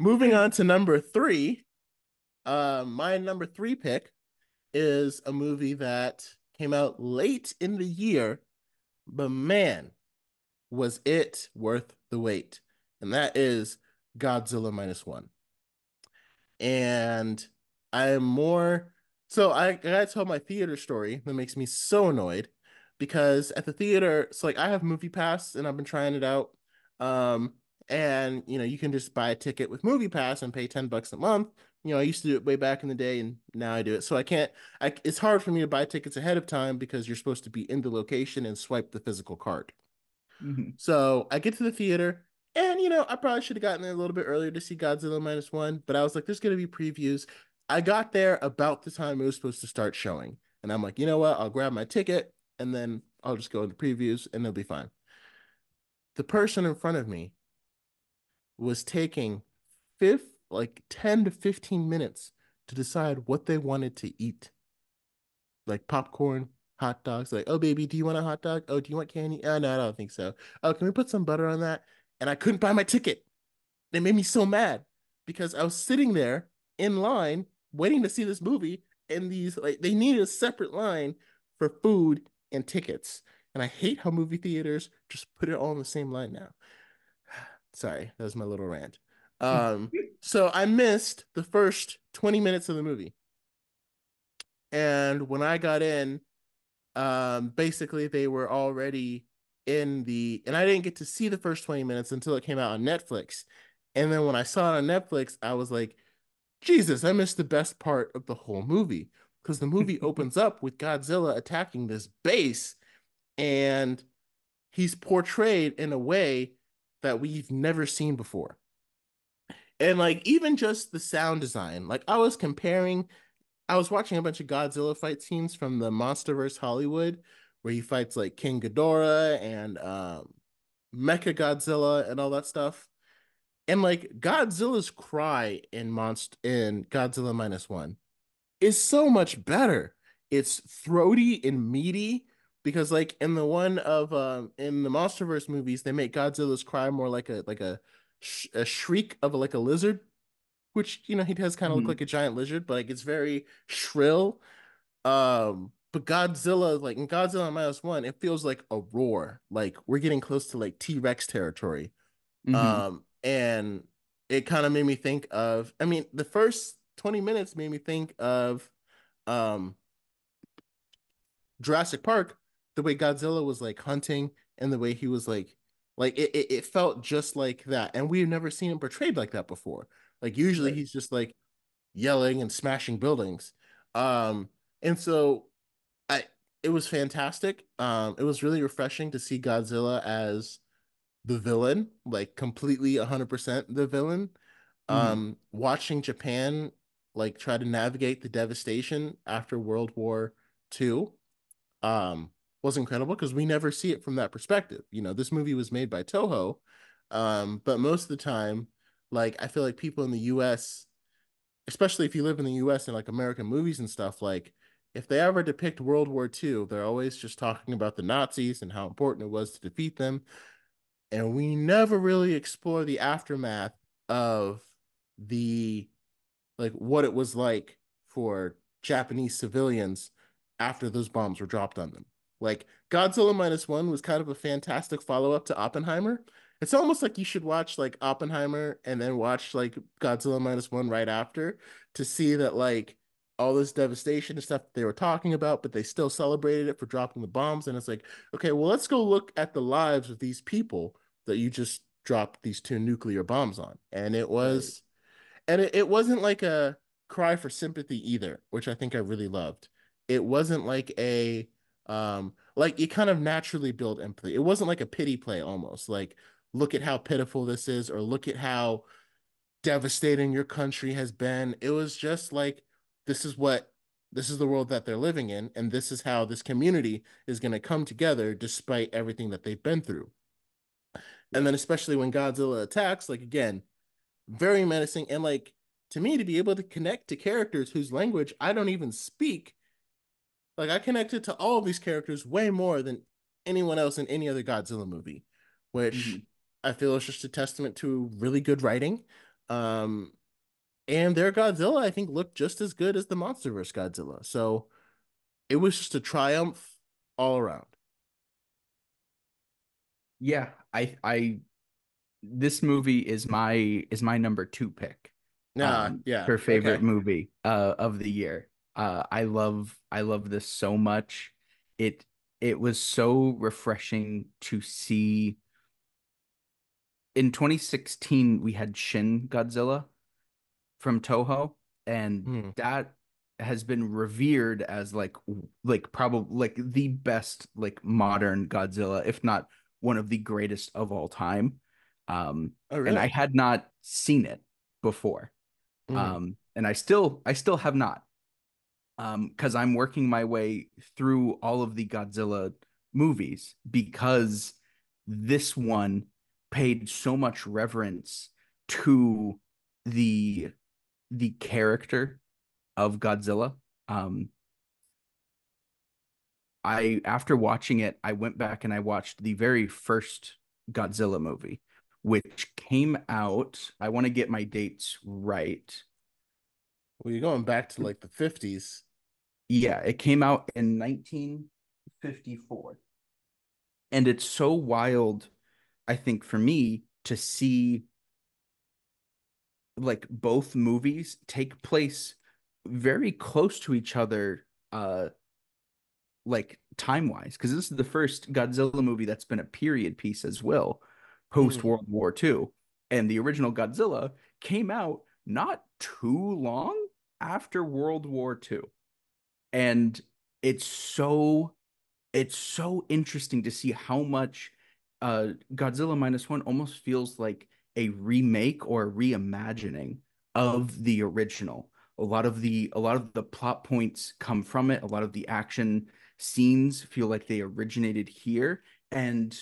Moving on to number three. Uh, my number three pick is a movie that came out late in the year, but man, was it worth the wait. And that is Godzilla minus one. And I am more so I, I gotta tell my theater story that makes me so annoyed because at the theater, so like I have movie pass and I've been trying it out. Um and you know you can just buy a ticket with movie pass and pay 10 bucks a month you know i used to do it way back in the day and now i do it so i can't I, it's hard for me to buy tickets ahead of time because you're supposed to be in the location and swipe the physical card mm-hmm. so i get to the theater and you know i probably should have gotten there a little bit earlier to see godzilla minus one but i was like there's going to be previews i got there about the time it was supposed to start showing and i'm like you know what i'll grab my ticket and then i'll just go into previews and it'll be fine the person in front of me was taking fifth like 10 to 15 minutes to decide what they wanted to eat like popcorn hot dogs like oh baby do you want a hot dog oh do you want candy oh no i don't think so oh can we put some butter on that and i couldn't buy my ticket it made me so mad because i was sitting there in line waiting to see this movie and these like they needed a separate line for food and tickets and i hate how movie theaters just put it all in the same line now Sorry, that was my little rant. Um, so I missed the first 20 minutes of the movie. And when I got in, um, basically they were already in the, and I didn't get to see the first 20 minutes until it came out on Netflix. And then when I saw it on Netflix, I was like, Jesus, I missed the best part of the whole movie because the movie opens up with Godzilla attacking this base and he's portrayed in a way that we've never seen before. And like even just the sound design, like I was comparing, I was watching a bunch of Godzilla fight scenes from the MonsterVerse Hollywood, where he fights like King Ghidorah and um, Mecha Godzilla and all that stuff. And like Godzilla's cry in Monst in Godzilla minus one is so much better. It's throaty and meaty because like in the one of um in the MonsterVerse movies, they make Godzilla's cry more like a like a sh- a shriek of like a lizard, which you know he does kind of mm-hmm. look like a giant lizard, but like it's very shrill. Um, but Godzilla, like in Godzilla minus one, it feels like a roar. Like we're getting close to like T Rex territory. Mm-hmm. Um, and it kind of made me think of. I mean, the first twenty minutes made me think of, um, Jurassic Park the way Godzilla was like hunting and the way he was like like it, it, it felt just like that. And we've never seen him portrayed like that before. Like usually right. he's just like yelling and smashing buildings. Um and so I it was fantastic. Um it was really refreshing to see Godzilla as the villain, like completely 100% the villain. Mm-hmm. Um watching Japan like try to navigate the devastation after World War 2 um was incredible because we never see it from that perspective. You know, this movie was made by Toho, um, but most of the time, like I feel like people in the U.S., especially if you live in the U.S. and like American movies and stuff, like if they ever depict World War II, they're always just talking about the Nazis and how important it was to defeat them, and we never really explore the aftermath of the like what it was like for Japanese civilians after those bombs were dropped on them like Godzilla minus one was kind of a fantastic follow up to Oppenheimer. It's almost like you should watch like Oppenheimer and then watch like Godzilla minus one right after to see that like all this devastation and stuff they were talking about, but they still celebrated it for dropping the bombs. And it's like, okay, well, let's go look at the lives of these people that you just dropped these two nuclear bombs on. And it was, right. and it, it wasn't like a cry for sympathy either, which I think I really loved. It wasn't like a, um like you kind of naturally build empathy it wasn't like a pity play almost like look at how pitiful this is or look at how devastating your country has been it was just like this is what this is the world that they're living in and this is how this community is going to come together despite everything that they've been through and then especially when godzilla attacks like again very menacing and like to me to be able to connect to characters whose language i don't even speak like I connected to all of these characters way more than anyone else in any other Godzilla movie, which mm-hmm. I feel is just a testament to really good writing. Um, and their Godzilla, I think, looked just as good as the MonsterVerse Godzilla. So it was just a triumph all around. Yeah, I, I, this movie is my is my number two pick. Nah, um, yeah, her favorite okay. movie uh, of the year. Uh, I love I love this so much. It it was so refreshing to see. In 2016, we had Shin Godzilla from Toho, and hmm. that has been revered as like like probably like the best like modern Godzilla, if not one of the greatest of all time. Um, oh, really? and I had not seen it before. Mm. Um, and I still I still have not because um, I'm working my way through all of the Godzilla movies because this one paid so much reverence to the the character of Godzilla. Um, I after watching it, I went back and I watched the very first Godzilla movie, which came out. I want to get my dates right. Well, you're going back to mm. like the 50s. Yeah, it came out in 1954. And it's so wild, I think, for me to see like both movies take place very close to each other uh like time wise because this is the first Godzilla movie that's been a period piece as well post World mm. War II and the original Godzilla came out not too long after World War II and it's so it's so interesting to see how much uh, Godzilla minus one almost feels like a remake or a reimagining of the original. A lot of the a lot of the plot points come from it. A lot of the action scenes feel like they originated here and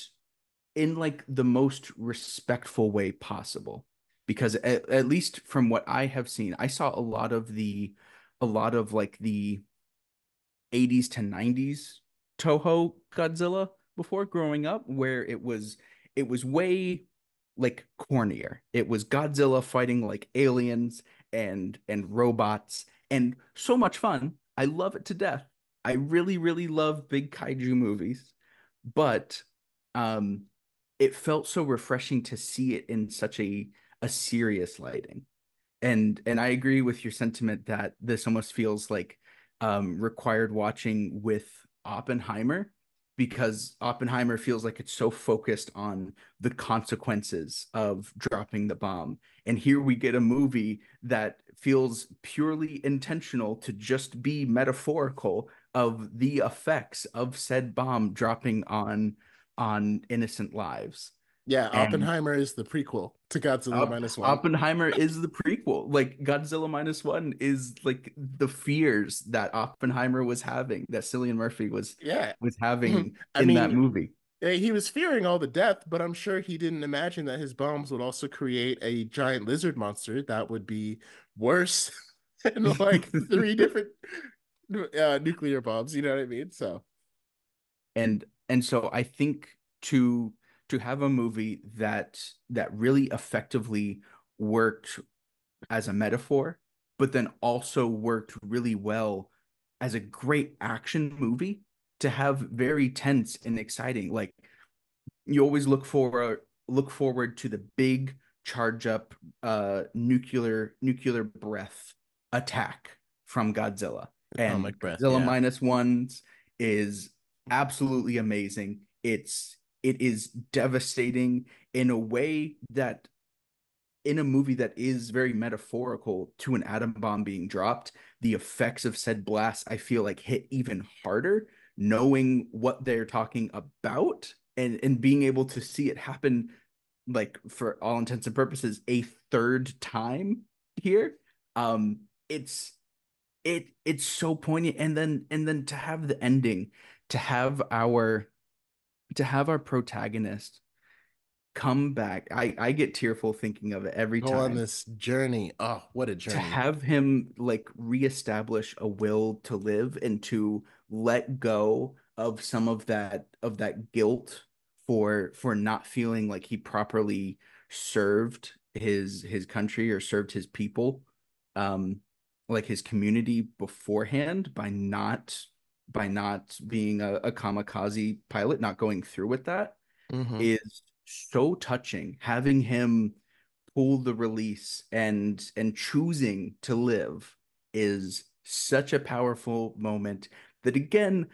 in like the most respectful way possible. Because at, at least from what I have seen, I saw a lot of the a lot of like the 80s to 90s Toho Godzilla before growing up where it was it was way like cornier. It was Godzilla fighting like aliens and and robots and so much fun. I love it to death. I really really love big kaiju movies, but um it felt so refreshing to see it in such a a serious lighting. And and I agree with your sentiment that this almost feels like um, required watching with Oppenheimer because Oppenheimer feels like it's so focused on the consequences of dropping the bomb. And here we get a movie that feels purely intentional to just be metaphorical of the effects of said bomb dropping on on innocent lives. Yeah, Oppenheimer and is the prequel to Godzilla Op- minus one. Oppenheimer is the prequel. Like Godzilla minus one is like the fears that Oppenheimer was having, that Cillian Murphy was yeah was having in mean, that movie. Eh, he was fearing all the death, but I'm sure he didn't imagine that his bombs would also create a giant lizard monster that would be worse than like three different uh, nuclear bombs. You know what I mean? So, and and so I think to to have a movie that that really effectively worked as a metaphor, but then also worked really well as a great action movie to have very tense and exciting. Like you always look for look forward to the big charge up uh nuclear nuclear breath attack from Godzilla. And breath, Godzilla yeah. minus ones is absolutely amazing. It's it is devastating in a way that in a movie that is very metaphorical to an atom bomb being dropped, the effects of said blast, I feel like hit even harder, knowing what they're talking about and, and being able to see it happen, like for all intents and purposes, a third time here. Um, it's it it's so poignant. And then and then to have the ending, to have our to have our protagonist come back. I, I get tearful thinking of it every Go time. on this journey. Oh, what a journey. To have him like reestablish a will to live and to let go of some of that of that guilt for for not feeling like he properly served his his country or served his people um like his community beforehand by not by not being a, a kamikaze pilot, not going through with that, mm-hmm. is so touching. Having him pull the release and and choosing to live is such a powerful moment that again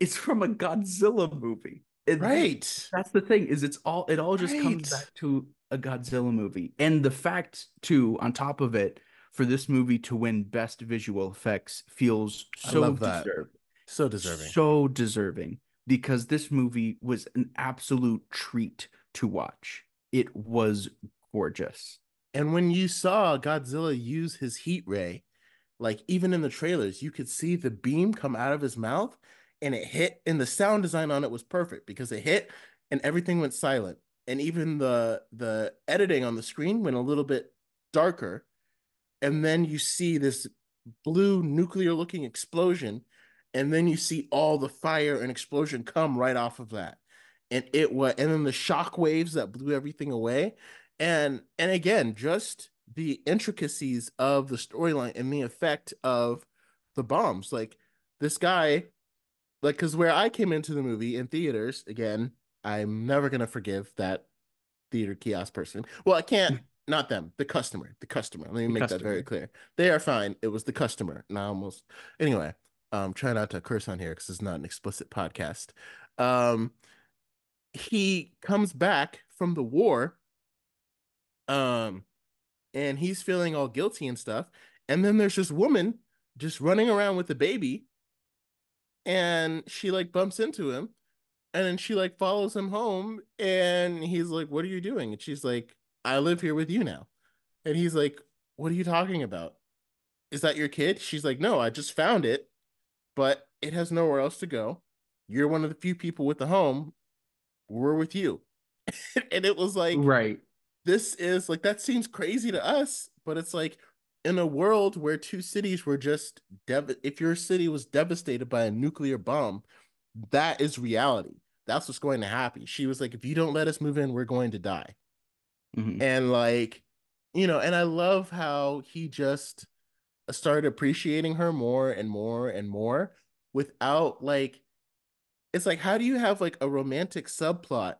it's from a Godzilla movie. It, right. That's the thing is it's all it all just right. comes back to a Godzilla movie. And the fact too on top of it for this movie to win best visual effects feels so deserved. So deserving. So deserving because this movie was an absolute treat to watch. It was gorgeous. And when you saw Godzilla use his heat ray, like even in the trailers, you could see the beam come out of his mouth and it hit, and the sound design on it was perfect because it hit and everything went silent. And even the the editing on the screen went a little bit darker. And then you see this blue nuclear looking explosion and then you see all the fire and explosion come right off of that and it was and then the shock waves that blew everything away and and again just the intricacies of the storyline and the effect of the bombs like this guy like because where i came into the movie in theaters again i'm never going to forgive that theater kiosk person well i can't hmm. not them the customer the customer let me make customer. that very clear they are fine it was the customer and i almost anyway um try not to curse on here because it's not an explicit podcast um he comes back from the war um and he's feeling all guilty and stuff and then there's this woman just running around with the baby and she like bumps into him and then she like follows him home and he's like what are you doing and she's like i live here with you now and he's like what are you talking about is that your kid she's like no i just found it but it has nowhere else to go. You're one of the few people with a home. We're with you. and it was like, right. This is like, that seems crazy to us, but it's like in a world where two cities were just, dev- if your city was devastated by a nuclear bomb, that is reality. That's what's going to happen. She was like, if you don't let us move in, we're going to die. Mm-hmm. And like, you know, and I love how he just, started appreciating her more and more and more without like it's like how do you have like a romantic subplot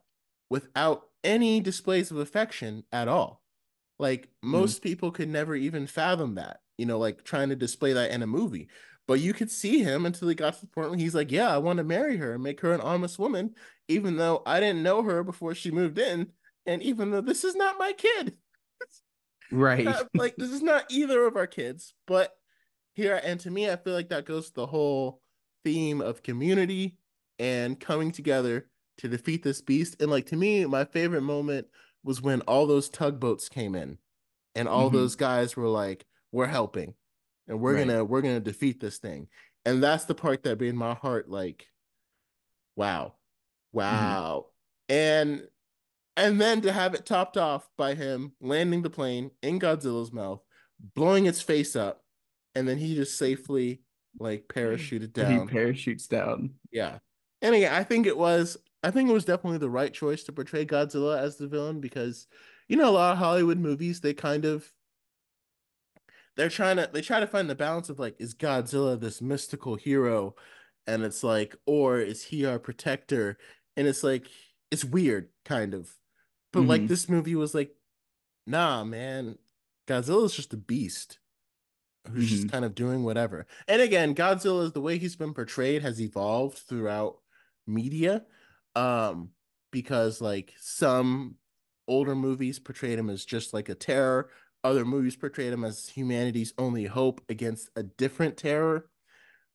without any displays of affection at all like hmm. most mm. people could never even fathom that you know like trying to display that in a movie but you could see him until he got to the point where he's like yeah i want to marry her and make her an honest woman even though i didn't know her before she moved in and even though this is not my kid Right. like this is not either of our kids, but here and to me, I feel like that goes to the whole theme of community and coming together to defeat this beast. And like to me, my favorite moment was when all those tugboats came in and all mm-hmm. those guys were like, We're helping and we're right. gonna we're gonna defeat this thing. And that's the part that made my heart like, wow, mm-hmm. wow. Mm-hmm. And and then to have it topped off by him landing the plane in Godzilla's mouth, blowing its face up, and then he just safely like parachuted down. He parachutes down. Yeah. And again, I think it was I think it was definitely the right choice to portray Godzilla as the villain because you know a lot of Hollywood movies they kind of they're trying to they try to find the balance of like is Godzilla this mystical hero and it's like or is he our protector and it's like it's weird kind of but mm-hmm. like this movie was like, nah, man, Godzilla's just a beast who's mm-hmm. just kind of doing whatever. And again, Godzilla is the way he's been portrayed has evolved throughout media. Um, because like some older movies portrayed him as just like a terror, other movies portrayed him as humanity's only hope against a different terror.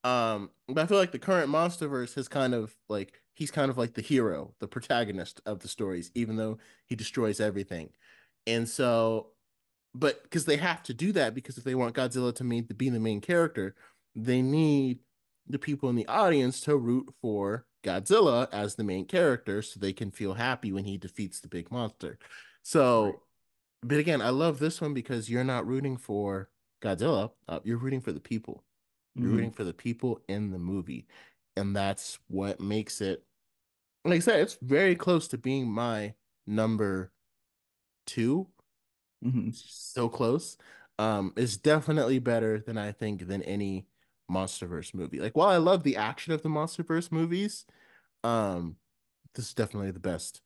Um, but I feel like the current MonsterVerse has kind of like he's kind of like the hero, the protagonist of the stories, even though he destroys everything. And so, but because they have to do that, because if they want Godzilla to, be the main character, they need the people in the audience to root for Godzilla as the main character so they can feel happy when he defeats the big monster. So, right. but again, I love this one because you're not rooting for Godzilla, uh, you're rooting for the people. You're mm-hmm. rooting for the people in the movie and that's what makes it like I said, it's very close to being my number 2 mm-hmm. So close. Um, it's definitely better than I think than any MonsterVerse movie. Like while I love the action of the MonsterVerse movies, um, this is definitely the best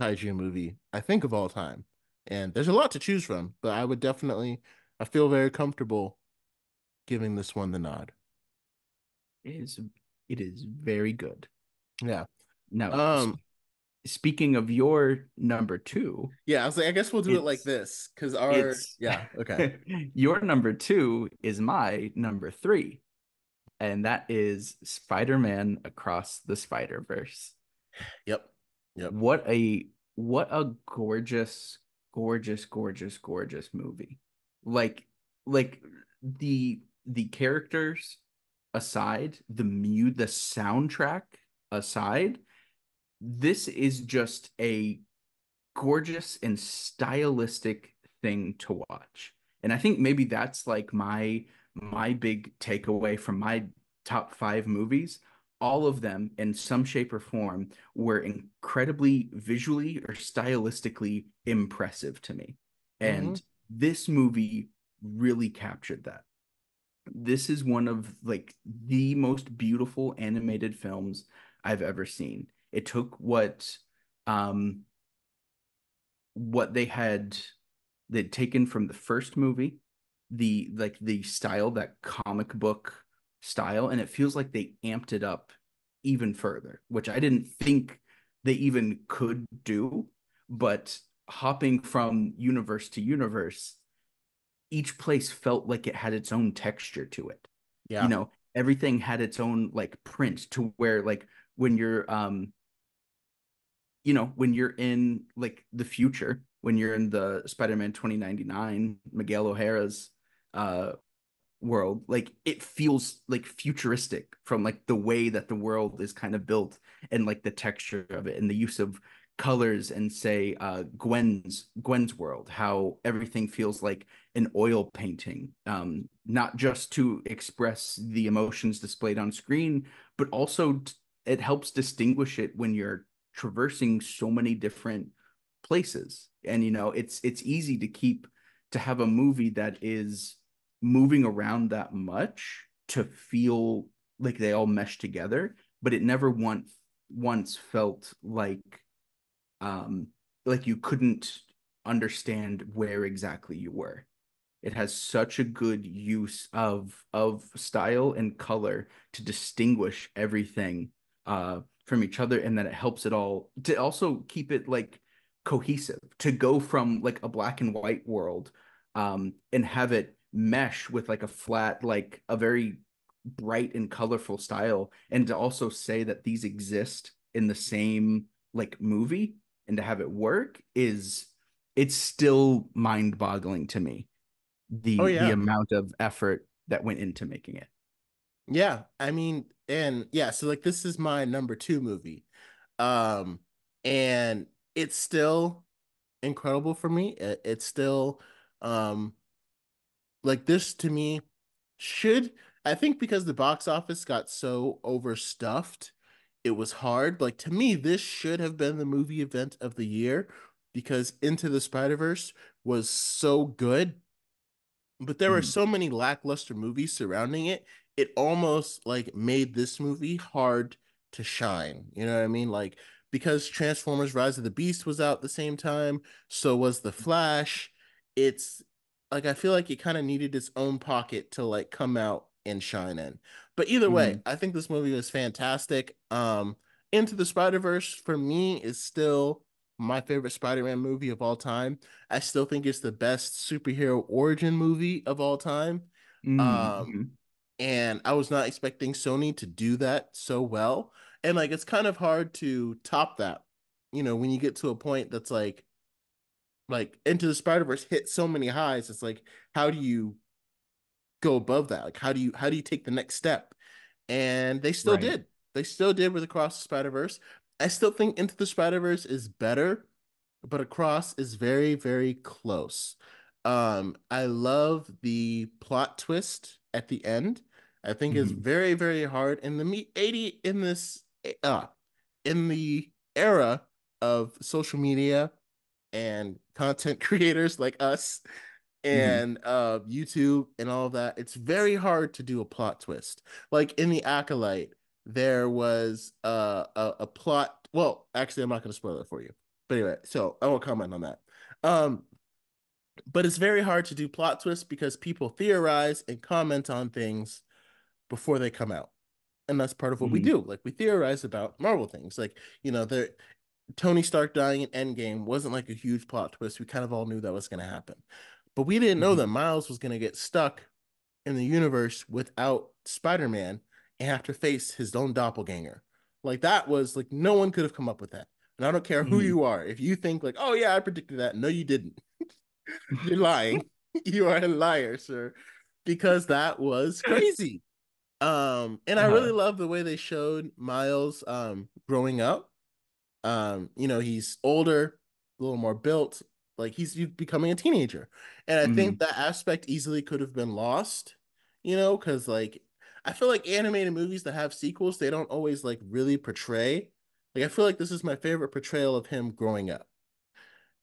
kaiju movie I think of all time. And there's a lot to choose from, but I would definitely I feel very comfortable giving this one the nod. It is it is very good. Yeah. No. Um speaking of your number 2. Yeah, I was like I guess we'll do it like this cuz our yeah, okay. your number 2 is my number 3. And that is Spider-Man Across the Spider-Verse. Yep. Yep. What a what a gorgeous gorgeous gorgeous gorgeous movie. Like like the the characters aside, the mu the soundtrack aside, this is just a gorgeous and stylistic thing to watch. And I think maybe that's like my my big takeaway from my top 5 movies. All of them in some shape or form were incredibly visually or stylistically impressive to me. And mm-hmm. this movie really captured that this is one of like the most beautiful animated films I've ever seen. It took what um what they had they'd taken from the first movie, the like the style, that comic book style, and it feels like they amped it up even further, which I didn't think they even could do. But hopping from universe to universe each place felt like it had its own texture to it. Yeah. You know, everything had its own like print to where like when you're um you know, when you're in like the future, when you're in the Spider-Man 2099 Miguel O'Hara's uh world, like it feels like futuristic from like the way that the world is kind of built and like the texture of it and the use of colors and say uh, Gwen's Gwen's world, how everything feels like an oil painting, um, not just to express the emotions displayed on screen, but also t- it helps distinguish it when you're traversing so many different places. And you know, it's it's easy to keep to have a movie that is moving around that much to feel like they all mesh together, but it never once once felt like um, like you couldn't understand where exactly you were. It has such a good use of of style and color to distinguish everything uh, from each other, and that it helps it all to also keep it like cohesive. To go from like a black and white world um, and have it mesh with like a flat, like a very bright and colorful style, and to also say that these exist in the same like movie and to have it work is it's still mind boggling to me the oh, yeah. the amount of effort that went into making it yeah i mean and yeah so like this is my number two movie um and it's still incredible for me it, it's still um like this to me should i think because the box office got so overstuffed it was hard. Like to me, this should have been the movie event of the year because Into the Spider Verse was so good, but there mm. were so many lackluster movies surrounding it. It almost like made this movie hard to shine. You know what I mean? Like because Transformers: Rise of the Beast was out the same time, so was The Flash. It's like I feel like it kind of needed its own pocket to like come out and shine in. But either mm-hmm. way, I think this movie was fantastic. Um, Into the Spider Verse for me is still my favorite Spider-Man movie of all time. I still think it's the best superhero origin movie of all time. Um, mm-hmm. Um, and I was not expecting Sony to do that so well. And like it's kind of hard to top that. You know, when you get to a point that's like like Into the Spider-Verse hit so many highs, it's like how do you go above that? Like how do you how do you take the next step? And they still right. did. They still did with Across the Spider Verse. I still think Into the Spider Verse is better, but Across is very very close. Um, I love the plot twist at the end. I think mm hmm is very very hard. And the me eighty in this uh, in the era of social media and content creators like us Mm-hmm. and mm-hmm. uh, YouTube and all of that, it's very hard to do a plot twist. Like in The Acolyte, there was uh, a, a plot. Well, actually, I'm not going to spoil it for you. But anyway, so I won't comment on that. Um, but it's very hard to do plot twists because people theorize and comment on things before they come out. And that's part of what mm-hmm. we do. Like we theorize about Marvel things. Like, you know, the Tony Stark dying in Endgame wasn't like a huge plot twist. We kind of all knew that was going to happen. But we didn't know mm-hmm. that Miles was going to get stuck in the universe without Spider Man and have to face his own doppelganger. Like that was like no one could have come up with that. And I don't care who mm-hmm. you are. If you think like, oh yeah, I predicted that. No, you didn't. You're lying. you are a liar, sir. Because that was crazy. Um, and uh-huh. I really uh-huh. love the way they showed Miles um growing up. Um, you know, he's older, a little more built, like he's becoming a teenager. And I mm-hmm. think that aspect easily could have been lost, you know, because like I feel like animated movies that have sequels, they don't always like really portray. Like I feel like this is my favorite portrayal of him growing up.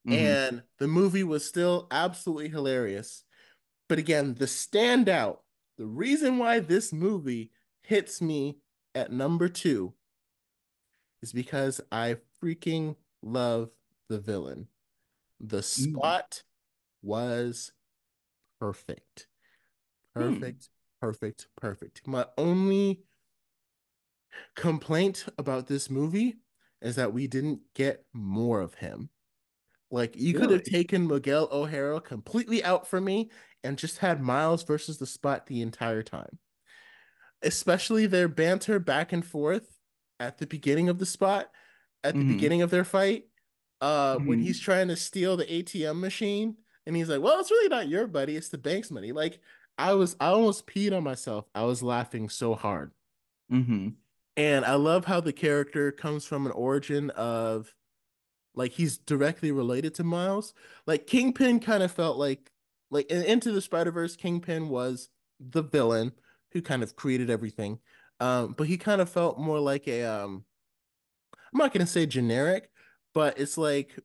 Mm-hmm. And the movie was still absolutely hilarious. But again, the standout, the reason why this movie hits me at number two is because I freaking love the villain. The mm. spot mm. was perfect. Hmm. Perfect, mm. perfect, perfect. My only complaint about this movie is that we didn't get more of him. Like you really? could have taken Miguel O'Hara completely out for me and just had Miles versus the spot the entire time. Especially their banter back and forth at the beginning of the spot, at the mm. beginning of their fight, uh mm-hmm. when he's trying to steal the ATM machine and he's like, "Well, it's really not your buddy; it's the bank's money." Like I was I almost peed on myself. I was laughing so hard. hmm And I love how the character comes from an origin of like he's directly related to Miles. Like Kingpin kind of felt like like into the Spider-Verse, Kingpin was the villain who kind of created everything. Um, but he kind of felt more like a um I'm not gonna say generic, but it's like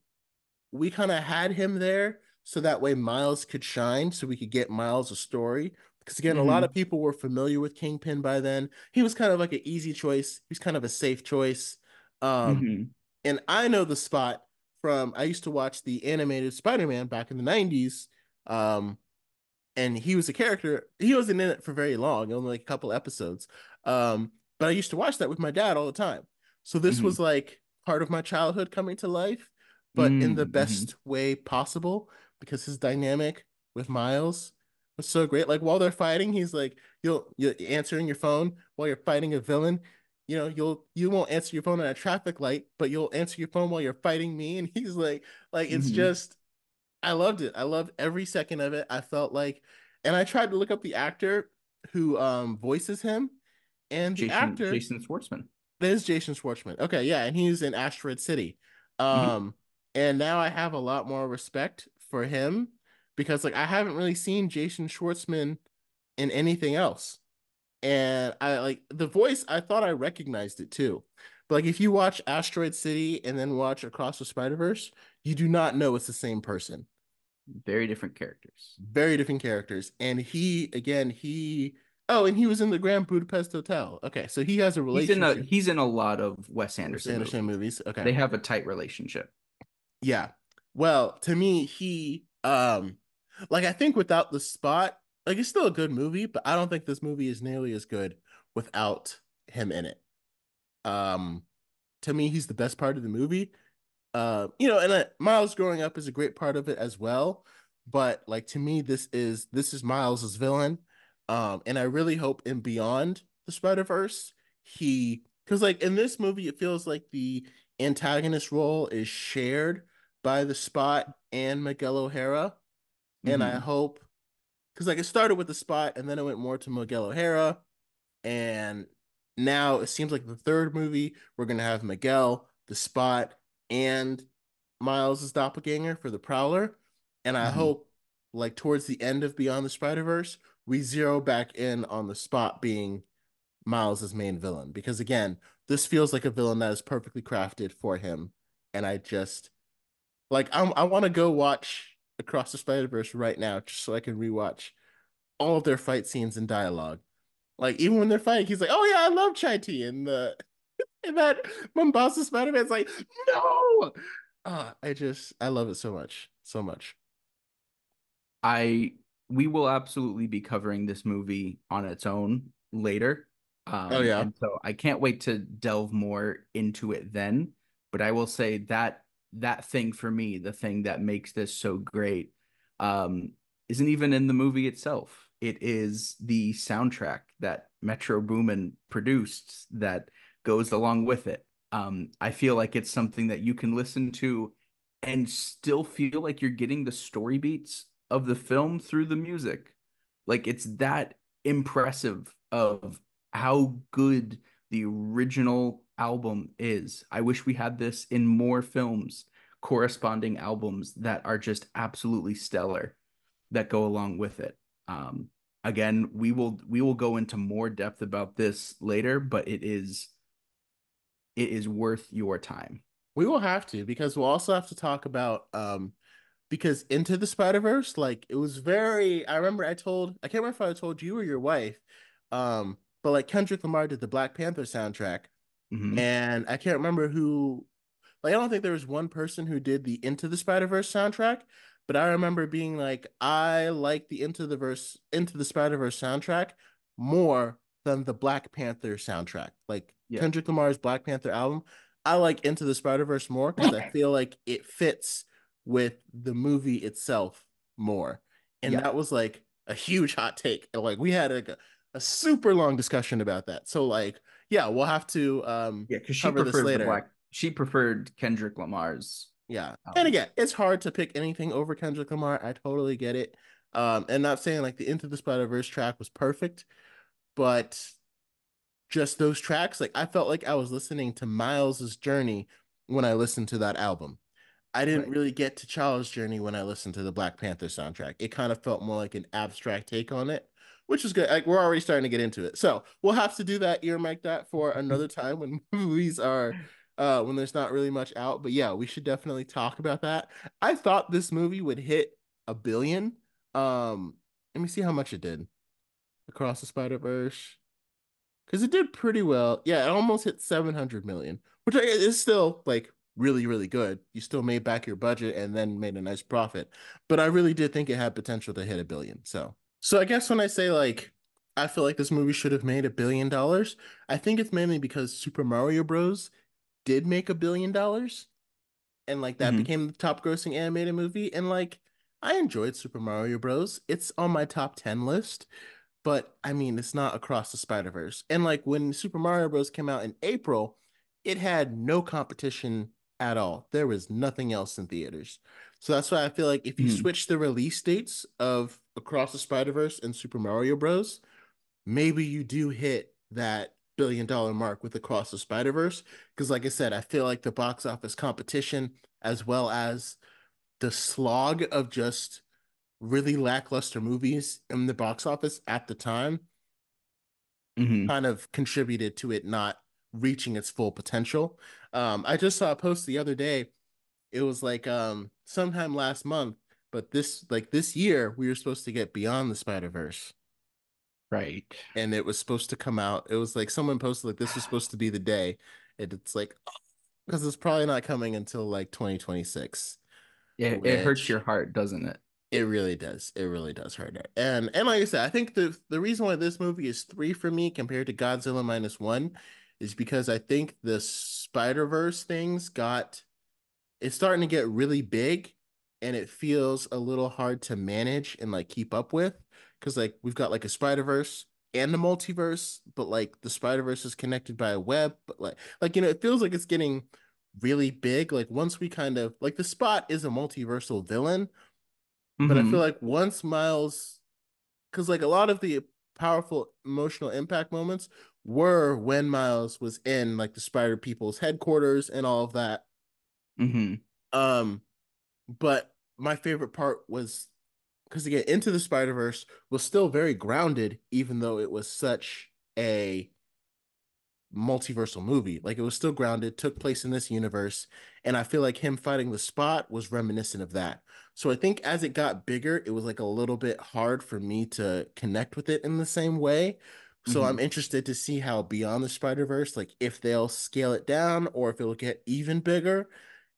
we kind of had him there so that way Miles could shine, so we could get Miles a story. Because again, mm-hmm. a lot mm-hmm. of people were familiar with Kingpin by then. He was kind of like an easy choice. He was kind of a safe choice. Um, mm-hmm. And I know the spot from I used to watch the animated Spider Man back in the '90s, um, and he was a character. He wasn't in it for very long, only like a couple episodes. Um, but I used to watch that with my dad all the time. So this mm-hmm. was like part of my childhood coming to life, but mm in the mm, mm-hmm. best way possible because his dynamic with Miles was so great. Like while they're fighting, he's like, you'll you're answering your phone while you're fighting a villain. You know, you'll you won't answer your phone at a traffic light, but you'll answer your phone while you're fighting me. And he's like, like it's mm-hmm. just I loved it. I loved every second of it. I felt like and I tried to look up the actor who um voices him and the Jason, actor Jason Schwartzman there's Jason Schwartzman. Okay, yeah, and he's in Asteroid City. Mm-hmm. Um, mm-hmm. and now I have a lot more respect for him because like I haven't really seen Jason Schwartzman in anything else. And I like the voice, I thought I recognized it too. But like if you watch Asteroid City and then watch Across the Spider-Verse, you do not know it's the same person. Very different characters. Very different characters. And he again, he Oh, and he was in the Grand Budapest Hotel. Okay, so he has a relationship. He's in a, he's in a lot of Wes Anderson, Wes Anderson movies. movies. Okay, they have a tight relationship. Yeah. Well, to me, he um, like I think without the spot, like it's still a good movie, but I don't think this movie is nearly as good without him in it. Um, to me, he's the best part of the movie. Uh, you know, and uh, Miles growing up is a great part of it as well. But like to me, this is this is Miles's villain um, and I really hope in beyond the Spider Verse, he because like in this movie, it feels like the antagonist role is shared by the Spot and Miguel O'Hara, mm-hmm. and I mm-hmm. hope because like it started with the Spot and then it went more to Miguel O'Hara, and now it seems like the third movie we're gonna have Miguel, the Spot, and Miles' doppelganger for the Prowler, and I mm-hmm. hope like towards the end of Beyond the Spider Verse, we zero back in on the spot being Miles's main villain because again, this feels like a villain that is perfectly crafted for him, and I just like I'm, i want to go watch Across the Spider Verse right now just so I can rewatch all of their fight scenes and dialogue. Like even when they're fighting, he's like, "Oh yeah, I love Chai tea." and the and that Mombasa Spider Man's like, "No." Uh, I just I love it so much, so much. I we will absolutely be covering this movie on its own later. Oh, um, oh yeah. so I can't wait to delve more into it then. But I will say that that thing for me, the thing that makes this so great, um, isn't even in the movie itself. It is the soundtrack that Metro Boomin produced that goes along with it. Um, I feel like it's something that you can listen to and still feel like you're getting the story beats of the film through the music. Like it's that impressive of how good the original album is. I wish we had this in more films, corresponding albums that are just absolutely stellar that go along with it. Um, again, we will we will go into more depth about this later, but it is it is worth your time. We will have to because we'll also have to talk about um because Into the Spider Verse, like it was very. I remember I told I can't remember if I told you or your wife, um, but like Kendrick Lamar did the Black Panther soundtrack, mm-hmm. and I can't remember who. Like I don't think there was one person who did the Into the Spider Verse soundtrack, but I remember being like, I like the Into the Verse Into the Spider Verse soundtrack more than the Black Panther soundtrack. Like yeah. Kendrick Lamar's Black Panther album, I like Into the Spider Verse more because I feel like it fits with the movie itself more. And that was like a huge hot take. And like we had like a, a super long discussion about that. So like, yeah, we'll have to um yeah, because she preferred this later. Black, she preferred Kendrick Lamar's. Yeah. and again, it's hard to pick anything over Kendrick Lamar. I totally get it. Um, and not saying like the Into the Spider Verse track was perfect, but just those tracks, like I felt like I was listening to Miles's journey when I listened to that album. I didn't right. really get to Child's Journey when I listened to the Black Panther soundtrack. It kind of felt more like an abstract take on it, which is good. Like we're already starting to get into it, so we'll have to do that earmark that for another time when movies are uh, when there's not really much out. But yeah, we should definitely talk about that. I thought this movie would hit a billion. Um, let me see how much it did across the Spider Verse because it did pretty well. Yeah, it almost hit 700 million, which is still like really really good you still made back your budget and then made a nice profit but i really did think it had potential to hit a billion so so i guess when i say like i feel like this movie should have made a billion dollars i think it's mainly because super mario bros did make a billion dollars and like that mm-hmm. became the top grossing animated movie and like i enjoyed super mario bros it's on my top 10 list but i mean it's not across the spider verse and like when super mario bros came out in april it had no competition at all. There was nothing else in theaters. So that's why I feel like if you mm. switch the release dates of Across the Spider Verse and Super Mario Bros, maybe you do hit that billion dollar mark with Across the Spider Verse. Because, like I said, I feel like the box office competition, as well as the slog of just really lackluster movies in the box office at the time, mm-hmm. kind of contributed to it not reaching its full potential. Um, I just saw a post the other day. It was like um, sometime last month, but this like this year we were supposed to get Beyond the Spider Verse, right? And it was supposed to come out. It was like someone posted like this was supposed to be the day, and it's like because oh, it's probably not coming until like 2026. Yeah, it, it hurts your heart, doesn't it? It really does. It really does hurt it. And and like I said, I think the the reason why this movie is three for me compared to Godzilla minus one is because I think the Spider Verse things got it's starting to get really big and it feels a little hard to manage and like keep up with because like we've got like a Spider Verse and the multiverse, but like the Spider Verse is connected by a web, but like like you know it feels like it's getting really big. Like once we kind of like the Spot is a multiversal villain, mm-hmm. but I feel mm-hmm. like once Miles, because like a lot of the powerful emotional impact moments were when Miles was in like the Spider People's headquarters and all of that. Mm-hmm. Um, but my favorite part was because again, Into the Spider Verse was still very grounded, even though it was such a multiversal movie. Like it was still grounded, took place in this universe, and I feel like him fighting the spot was reminiscent of that. So I think as it got bigger, it was like a little bit hard for me to connect with it in the same way. So mm-hmm. I'm interested to see how Beyond the Spider Verse, like if they'll scale it down or if it'll get even bigger.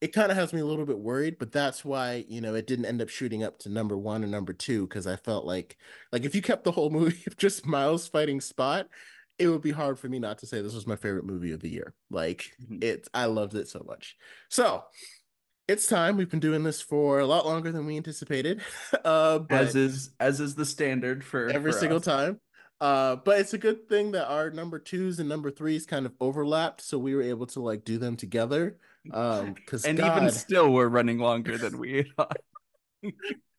It kind of has me a little bit worried, but that's why you know it didn't end up shooting up to number one and number two because I felt like like if you kept the whole movie just Miles fighting Spot, it would be hard for me not to say this was my favorite movie of the year. Like mm-hmm. it's I loved it so much. So it's time. We've been doing this for a lot longer than we anticipated. Uh, as is as is the standard for every for single us. time. Uh, but it's a good thing that our number twos and number threes kind of overlapped, so we were able to like do them together. Um, because and God, even still, we're running longer than we. thought.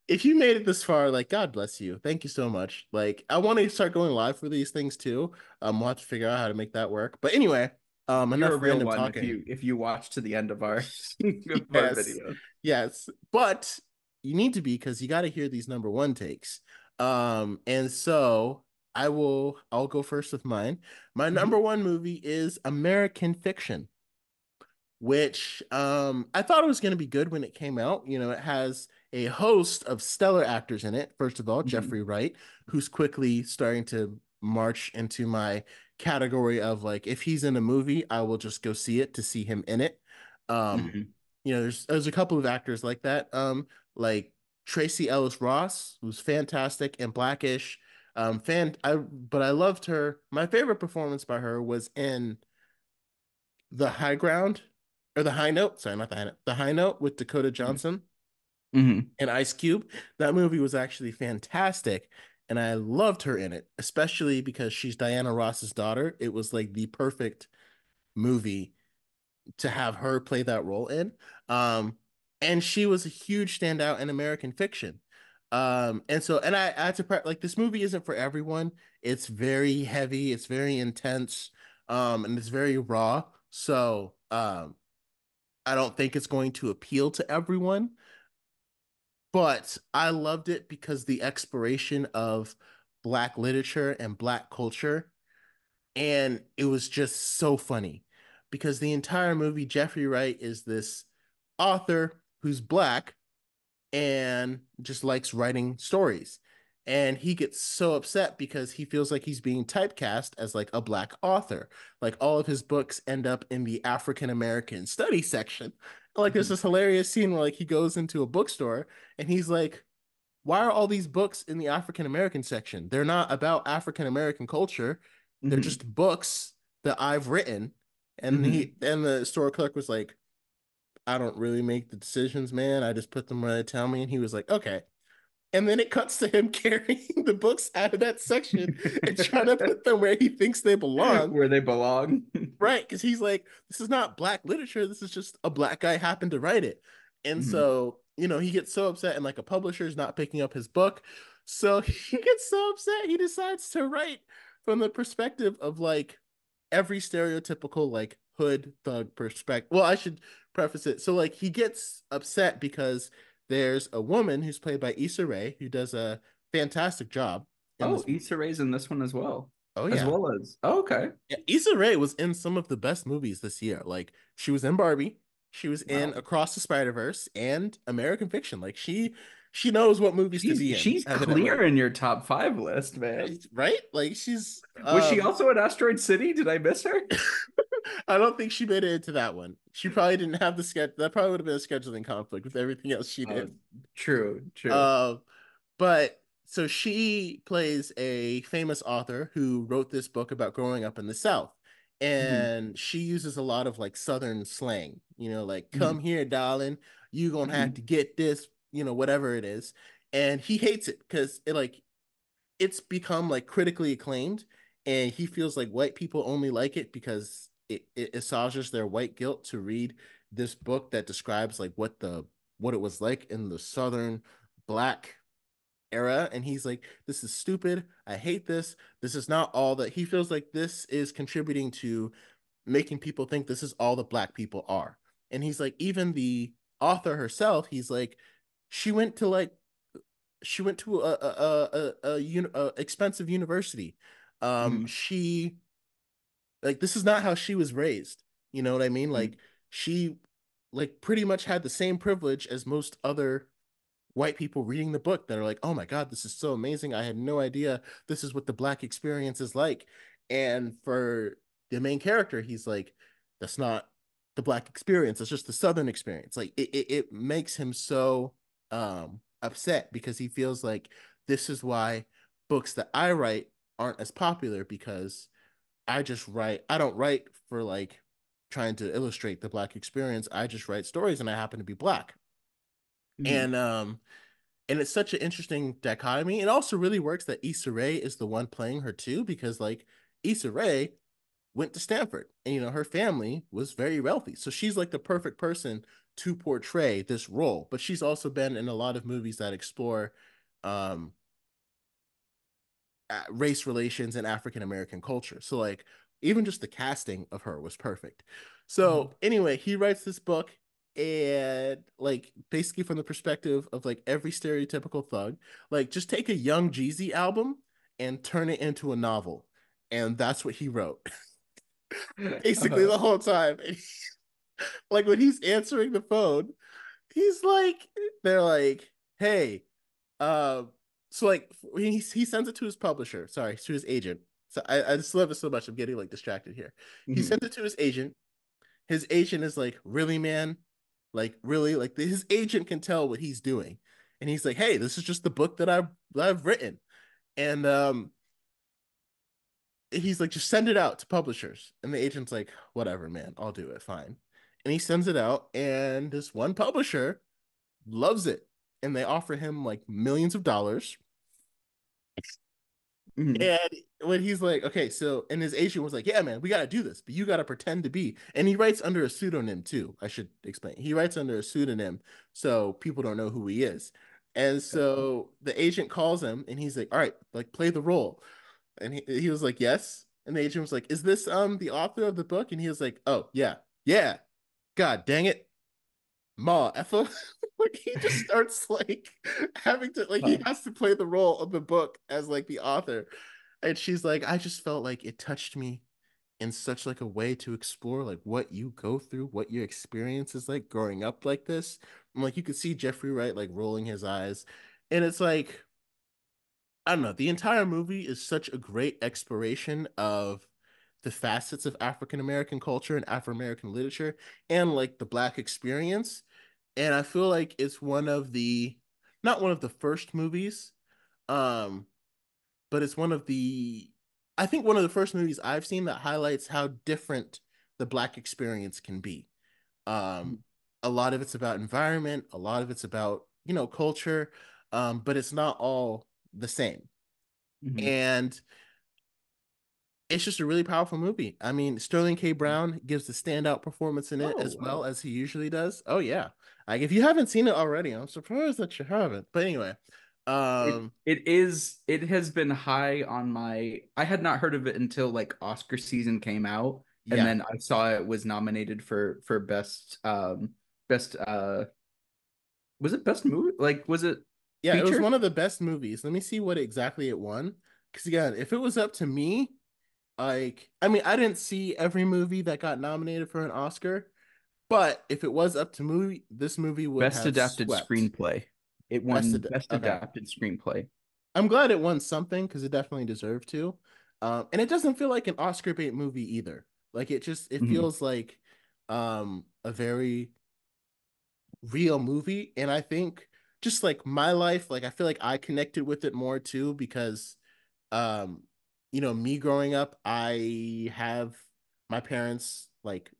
if you made it this far, like God bless you, thank you so much. Like I want to start going live for these things too. Um, we'll have to figure out how to make that work. But anyway, um, enough real one talking. If you if you watch to the end of our, of yes. our video, yes, but you need to be because you got to hear these number one takes. Um, and so I will I'll go first with mine. My mm-hmm. number mm-hmm. one movie is American Fiction, which um I thought it was going to be good when it came out. You know, it has a host of stellar actors in it. First of all, mm-hmm. Jeffrey Wright, who's quickly starting to march into my category of like if he's in a movie, I will just go see it to see him in it. Um mm-hmm. you know, there's there's a couple of actors like that. Um like Tracy Ellis Ross, who's fantastic in Blackish. Um, fan, I but I loved her. My favorite performance by her was in the high ground or the high note. Sorry, not the high note. The high note with Dakota mm-hmm. Johnson mm-hmm. and Ice Cube. That movie was actually fantastic, and I loved her in it, especially because she's Diana Ross's daughter. It was like the perfect movie to have her play that role in. Um, and she was a huge standout in American Fiction um and so and i, I had to prep like this movie isn't for everyone it's very heavy it's very intense um and it's very raw so um i don't think it's going to appeal to everyone but i loved it because the exploration of black literature and black culture and it was just so funny because the entire movie jeffrey wright is this author who's black and just likes writing stories. And he gets so upset because he feels like he's being typecast as like a black author. Like all of his books end up in the African American study section. Like there's mm-hmm. this hilarious scene where like he goes into a bookstore and he's like, why are all these books in the African American section? They're not about African American culture. They're mm-hmm. just books that I've written. And mm-hmm. he and the store clerk was like, I don't really make the decisions, man. I just put them where they tell me. And he was like, okay. And then it cuts to him carrying the books out of that section and trying to put them where he thinks they belong. Where they belong. right. Cause he's like, this is not black literature. This is just a black guy happened to write it. And mm-hmm. so, you know, he gets so upset and like a publisher's not picking up his book. So he gets so upset, he decides to write from the perspective of like every stereotypical like hood thug perspective. Well, I should preface it. So like he gets upset because there's a woman who's played by Issa Rae who does a fantastic job. Oh, this- Issa Rae's in this one as well. Oh yeah, as well as oh, okay. Yeah, Issa Rae was in some of the best movies this year. Like she was in Barbie, she was wow. in Across the Spider Verse and American Fiction. Like she she knows what movies she's, to be in. She's clear in your top five list, man. Right? Like she's was she um, also in Asteroid City? Did I miss her? I don't think she made it into that one. She probably didn't have the schedule. That probably would have been a scheduling conflict with everything else she did. Uh, true, true. Uh, but so she plays a famous author who wrote this book about growing up in the South mm-hmm. and mm-hmm. she uses a lot of like southern slang you know like mm-hmm. come mm-hmm. here darling you gonna have mm-hmm. to get this you know whatever it is and he hates it because it like it's become like critically acclaimed and he feels like white people only like it because it, it assuages their white guilt to read this book that describes like what the what it was like in the southern black era and he's like this is stupid i hate this this is not all that he feels like this is contributing to making people think this is all the black people are and he's like even the author herself he's like she went to like she went to a a a, a, un, a expensive university um mm. she like this is not how she was raised you know what i mean mm. like she like pretty much had the same privilege as most other white people reading the book that are like oh my god this is so amazing i had no idea this is what the black experience is like and for the main character he's like that's not the black experience it's just the southern experience like it, it, it makes him so um, upset because he feels like this is why books that I write aren't as popular because I just write, I don't write for like trying to illustrate the black experience. I just write stories and I happen to be black. Mm-hmm. And um and it's such an interesting dichotomy. It also really works that Issa Rae is the one playing her too, because like Issa Rae went to Stanford and you know her family was very wealthy. So she's like the perfect person to portray this role. But she's also been in a lot of movies that explore um, race relations and African American culture. So like even just the casting of her was perfect. So mm-hmm. anyway, he writes this book and like basically from the perspective of like every stereotypical thug, like just take a young Jeezy album and turn it into a novel. And that's what he wrote. basically uh-huh. the whole time. like when he's answering the phone, he's like, they're like, hey, uh, so like he he sends it to his publisher, sorry, to his agent. So I, I just love it so much. I'm getting like distracted here. Mm-hmm. He sends it to his agent. His agent is like, really, man? Like, really? Like his agent can tell what he's doing. And he's like, hey, this is just the book that I've that I've written. And um he's like, just send it out to publishers. And the agent's like, whatever, man, I'll do it. Fine and he sends it out and this one publisher loves it and they offer him like millions of dollars mm-hmm. and when he's like okay so and his agent was like yeah man we got to do this but you got to pretend to be and he writes under a pseudonym too i should explain he writes under a pseudonym so people don't know who he is and so the agent calls him and he's like all right like play the role and he, he was like yes and the agent was like is this um the author of the book and he was like oh yeah yeah God dang it. Ma Effa. like he just starts like having to like he has to play the role of the book as like the author. And she's like, I just felt like it touched me in such like a way to explore like what you go through, what your experience is like growing up like this. And like you could see Jeffrey Wright like rolling his eyes. And it's like I don't know, the entire movie is such a great exploration of the facets of African American culture and Afro American literature and like the Black experience. And I feel like it's one of the, not one of the first movies, um, but it's one of the, I think one of the first movies I've seen that highlights how different the Black experience can be. Um, hmm. a lot of it's about environment, a lot of it's about, you know, culture, um, but it's not all the same. Mm-hmm. And it's just a really powerful movie. I mean, Sterling K. Mm. Brown gives a standout performance in it oh, as well oh. as he usually does. Oh yeah, like if you haven't seen it already, I'm surprised that you haven't. But anyway, um, it, it is. It has been high on my. I had not heard of it until like Oscar season came out, yeah. and then I saw it was nominated for for best um best uh was it best movie like was it yeah it was one of the best movies. Let me see what exactly it won. Because again, if it was up to me, like I mean I didn't see every movie that got nominated for an Oscar, but if it was up to movie, this movie would best adapted swept. screenplay. It won best, ad- best okay. adapted screenplay. I'm glad it won something because it definitely deserved to, um, and it doesn't feel like an Oscar bait movie either. Like it just it mm-hmm. feels like um, a very real movie, and I think just like my life, like I feel like I connected with it more too because um you know, me growing up, I have my parents like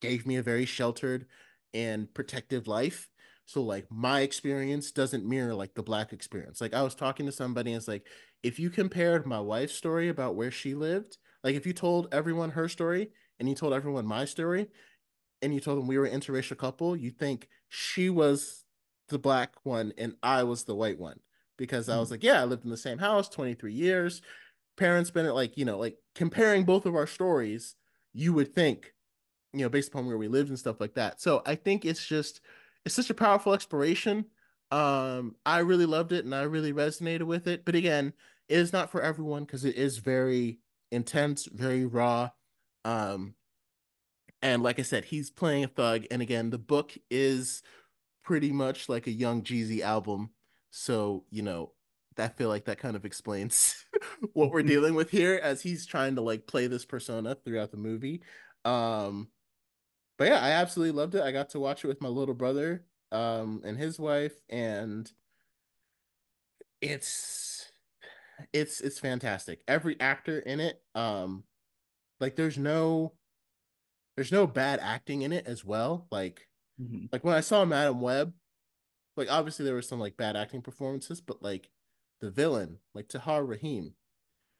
gave me a very sheltered and protective life. So like my experience doesn't mirror like the black experience. Like I was talking to somebody and it's like if you compared my wife's story about where she lived, like if you told everyone her story and you told everyone my story and you told them we were an interracial couple, you think she was the black one and I was the white one because I was mm. like, yeah, I lived in the same house 23 years parents been at like you know like comparing both of our stories you would think you know based upon where we lived and stuff like that so i think it's just it's such a powerful exploration um i really loved it and i really resonated with it but again it is not for everyone because it is very intense very raw um and like i said he's playing a thug and again the book is pretty much like a young jeezy album so you know I feel like that kind of explains what we're dealing with here as he's trying to like play this persona throughout the movie. Um but yeah, I absolutely loved it. I got to watch it with my little brother um and his wife and it's it's it's fantastic. Every actor in it um like there's no there's no bad acting in it as well. Like mm-hmm. like when I saw Madam Web like obviously there were some like bad acting performances, but like the villain, like Tahar Rahim,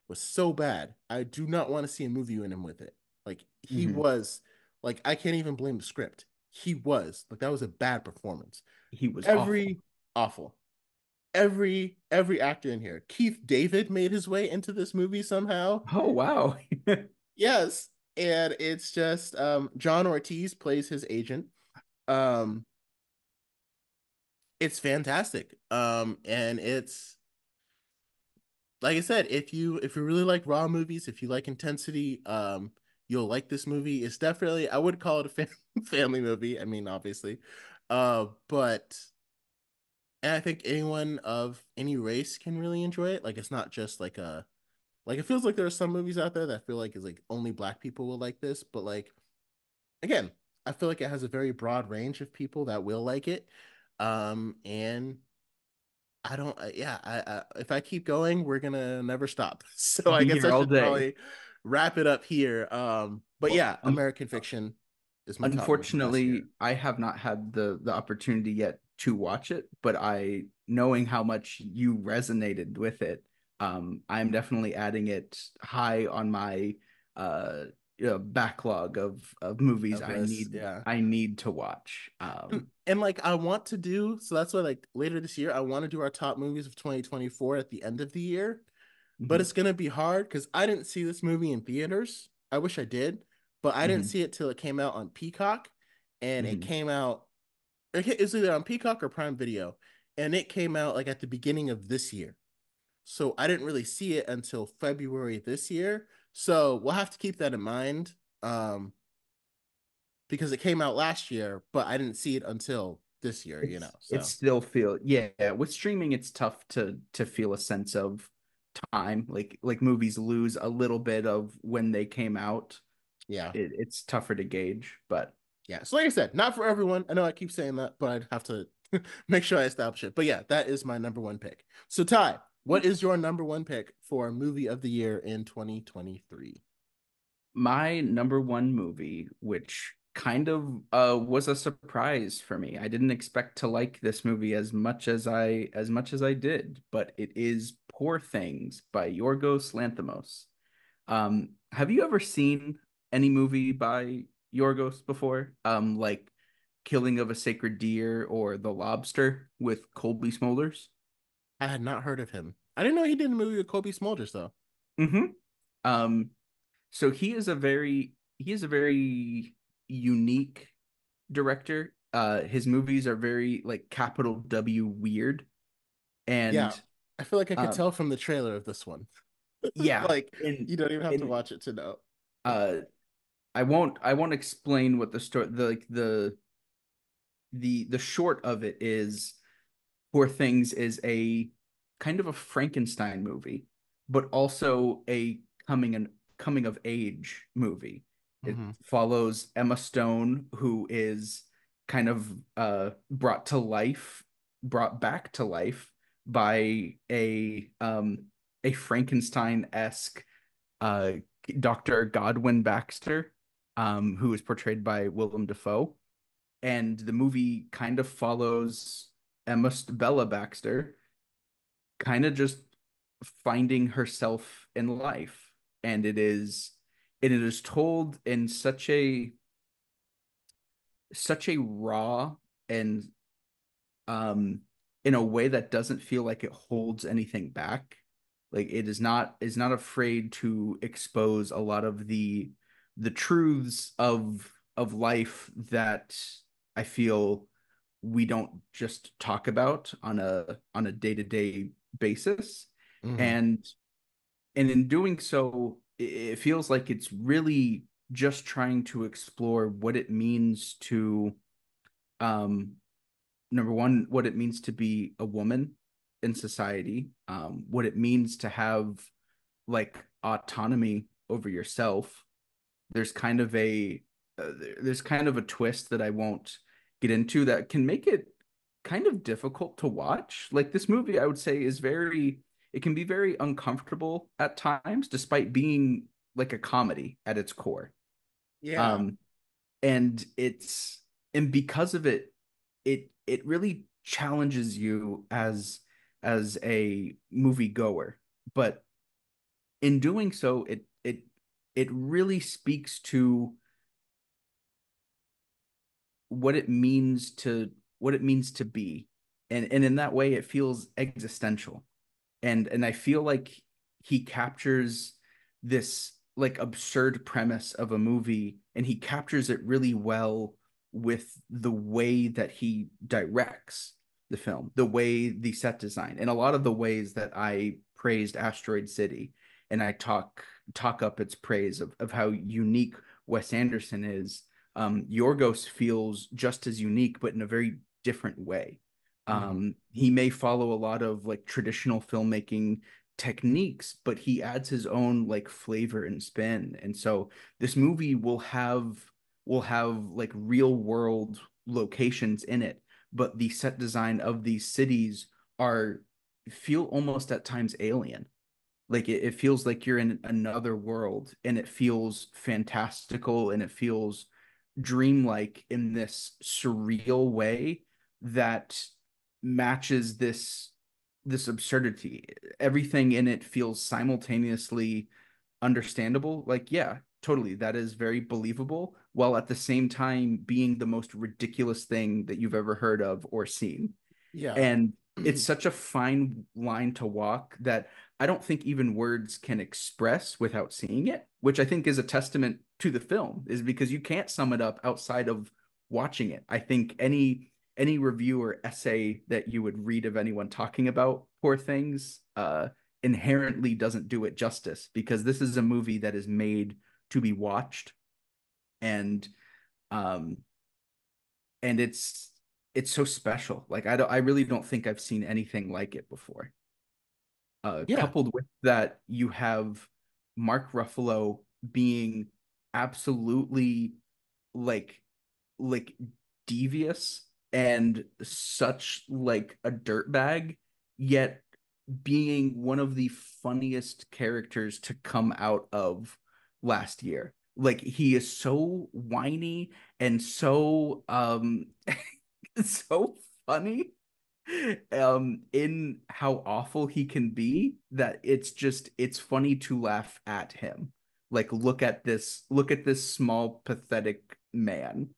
was so bad. I do not want to see a movie in him with it. Like he mm-hmm. was, like I can't even blame the script. He was like that was a bad performance. He was every awful. awful. Every every actor in here. Keith David made his way into this movie somehow. Oh wow. yes. And it's just um John Ortiz plays his agent. Um it's fantastic. Um and it's like I said, if you if you really like raw movies, if you like intensity, um, you'll like this movie. It's definitely I would call it a family movie. I mean, obviously, uh, but and I think anyone of any race can really enjoy it. Like it's not just like a like it feels like there are some movies out there that feel like is like only black people will like this, but like again, I feel like it has a very broad range of people that will like it. Um, and I don't. Uh, yeah, I, I, if I keep going, we're gonna never stop. So I guess I should probably wrap it up here. Um, but well, yeah, American Fiction is my unfortunately I have not had the the opportunity yet to watch it, but I knowing how much you resonated with it, um, I'm definitely adding it high on my uh you know, backlog of of movies of I this, need yeah. I need to watch. Um, mm, and like I want to do so that's why like later this year I want to do our top movies of 2024 at the end of the year. Mm-hmm. But it's gonna be hard because I didn't see this movie in theaters. I wish I did, but I mm-hmm. didn't see it till it came out on Peacock, and mm-hmm. it came out. It was either on Peacock or Prime Video, and it came out like at the beginning of this year. So I didn't really see it until February this year. So we'll have to keep that in mind um, because it came out last year, but I didn't see it until this year. It's, you know, so. it still feel yeah. With streaming, it's tough to to feel a sense of time. Like like movies lose a little bit of when they came out. Yeah, it, it's tougher to gauge, but yeah. So like I said, not for everyone. I know I keep saying that, but I'd have to make sure I establish it. But yeah, that is my number one pick. So Ty, what is your number one pick for movie of the year in 2023? My number one movie, which kind of uh, was a surprise for me. I didn't expect to like this movie as much as I as much as I did, but it is Poor Things by Yorgos Lanthimos. Um, have you ever seen any movie by Yorgos before? Um, like Killing of a Sacred Deer or The Lobster with Colby Smolders? I had not heard of him. I didn't know he did a movie with Kobe Smulders though. Mm-hmm. Um, so he is a very he is a very unique director. Uh, his movies are very like capital W weird, and yeah, I feel like I could um, tell from the trailer of this one. yeah, like and, you don't even have and, to watch it to know. Uh, I won't. I won't explain what the story. The like the the the short of it is Poor Things is a kind of a Frankenstein movie, but also a coming and coming of age movie. Mm-hmm. It follows Emma Stone, who is kind of uh, brought to life, brought back to life by a um, a Frankenstein esque uh, Dr. Godwin Baxter, um, who is portrayed by Willem Dafoe. And the movie kind of follows Emma Bella Baxter kind of just finding herself in life and it is and it is told in such a such a raw and um in a way that doesn't feel like it holds anything back like it is not is not afraid to expose a lot of the the truths of of life that i feel we don't just talk about on a on a day-to-day basis mm-hmm. and and in doing so it feels like it's really just trying to explore what it means to um number one what it means to be a woman in society um what it means to have like autonomy over yourself there's kind of a uh, there's kind of a twist that i won't get into that can make it kind of difficult to watch. Like this movie, I would say is very it can be very uncomfortable at times, despite being like a comedy at its core. Yeah. Um, and it's and because of it, it it really challenges you as as a movie goer. But in doing so, it it it really speaks to what it means to what it means to be and and in that way it feels existential and and i feel like he captures this like absurd premise of a movie and he captures it really well with the way that he directs the film the way the set design and a lot of the ways that i praised asteroid city and i talk talk up its praise of, of how unique wes anderson is um, Yorgos feels just as unique, but in a very different way. Mm-hmm. Um, he may follow a lot of like traditional filmmaking techniques, but he adds his own like flavor and spin. And so this movie will have will have like real world locations in it, but the set design of these cities are feel almost at times alien like it, it, feels like you're in another world and it feels fantastical and it feels dreamlike in this surreal way that matches this this absurdity everything in it feels simultaneously understandable like yeah totally that is very believable while at the same time being the most ridiculous thing that you've ever heard of or seen yeah and it's mm-hmm. such a fine line to walk that I don't think even words can express without seeing it, which I think is a testament to the film, is because you can't sum it up outside of watching it. I think any any review or essay that you would read of anyone talking about poor things uh, inherently doesn't do it justice because this is a movie that is made to be watched, and um, and it's it's so special. Like I don't, I really don't think I've seen anything like it before. Uh, yeah. Coupled with that, you have Mark Ruffalo being absolutely like like devious and such like a dirtbag, yet being one of the funniest characters to come out of last year. Like he is so whiny and so um so funny um in how awful he can be that it's just it's funny to laugh at him like look at this look at this small pathetic man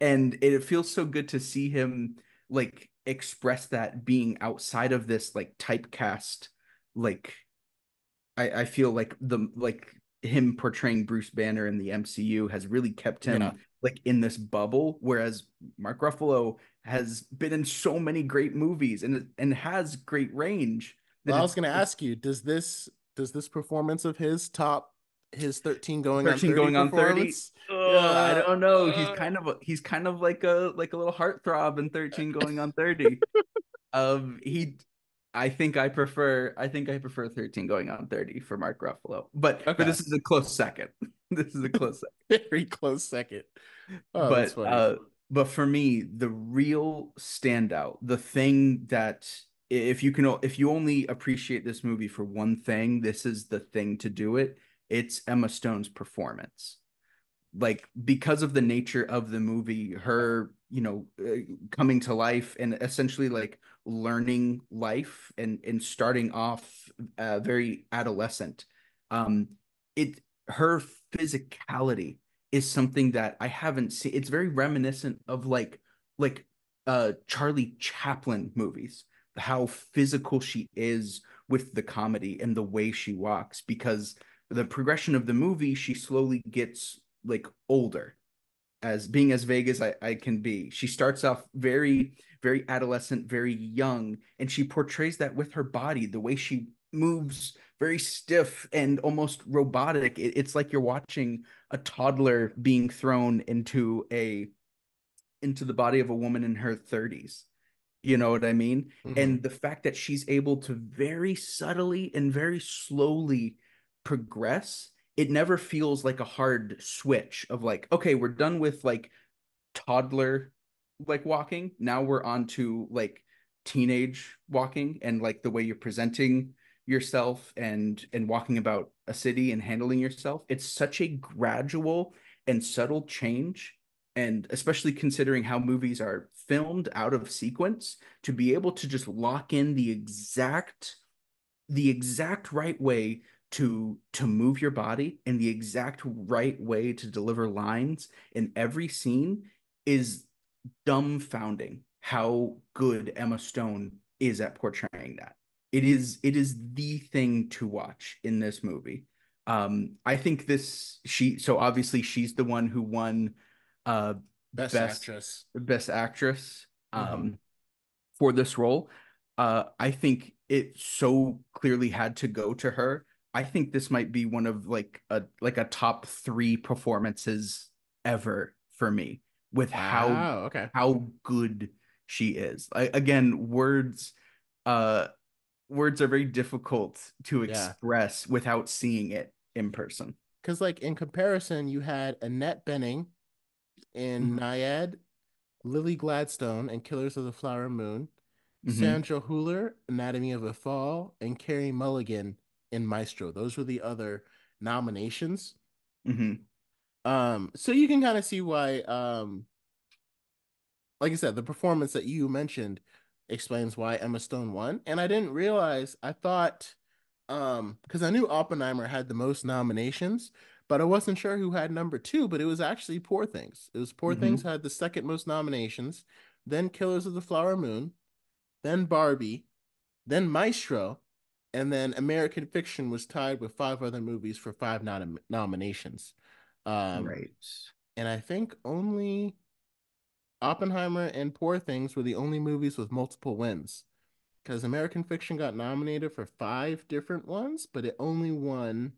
and it feels so good to see him like express that being outside of this like typecast like i i feel like the like him portraying bruce banner in the mcu has really kept him yeah like in this bubble whereas Mark Ruffalo has been in so many great movies and and has great range. Well, I was going to ask you, does this does this performance of his top his 13 going 13 on 30 going on 30 yeah. i don't know he's kind of a, he's kind of like a like a little heartthrob in 13 going on 30 um he I think I prefer I think I prefer 13 going on 30 for Mark Ruffalo. But, okay. but this is a close second. This is a close second. Very close second. Oh, but uh, but for me, the real standout, the thing that if you can if you only appreciate this movie for one thing, this is the thing to do it. It's Emma Stone's performance. Like because of the nature of the movie, her you know uh, coming to life and essentially like learning life and and starting off uh, very adolescent um it her physicality is something that i haven't seen it's very reminiscent of like like uh charlie chaplin movies how physical she is with the comedy and the way she walks because the progression of the movie she slowly gets like older as being as vague as I, I can be. She starts off very, very adolescent, very young, and she portrays that with her body, the way she moves very stiff and almost robotic. It, it's like you're watching a toddler being thrown into a into the body of a woman in her 30s. You know what I mean? Mm-hmm. And the fact that she's able to very subtly and very slowly progress it never feels like a hard switch of like okay we're done with like toddler like walking now we're on to like teenage walking and like the way you're presenting yourself and and walking about a city and handling yourself it's such a gradual and subtle change and especially considering how movies are filmed out of sequence to be able to just lock in the exact the exact right way to to move your body in the exact right way to deliver lines in every scene is dumbfounding how good Emma Stone is at portraying that. It is it is the thing to watch in this movie. Um, I think this she so obviously she's the one who won uh, best, best actress best actress um, mm-hmm. for this role. Uh, I think it so clearly had to go to her I think this might be one of like a like a top three performances ever for me with wow, how okay how good she is. I, again, words uh words are very difficult to express yeah. without seeing it in person. Because like in comparison, you had Annette Benning in mm-hmm. Nyad, Lily Gladstone and Killers of the Flower Moon, mm-hmm. Sandra Huller, Anatomy of a Fall, and Carrie Mulligan and Maestro. Those were the other nominations. Mm-hmm. Um, so you can kind of see why, um, like I said, the performance that you mentioned explains why Emma Stone won. And I didn't realize, I thought, um, because I knew Oppenheimer had the most nominations, but I wasn't sure who had number two, but it was actually Poor Things. It was Poor mm-hmm. Things had the second most nominations, then Killers of the Flower Moon, then Barbie, then Maestro, and then American Fiction was tied with five other movies for five nominations. Um, right. And I think only Oppenheimer and Poor Things were the only movies with multiple wins because American Fiction got nominated for five different ones, but it only won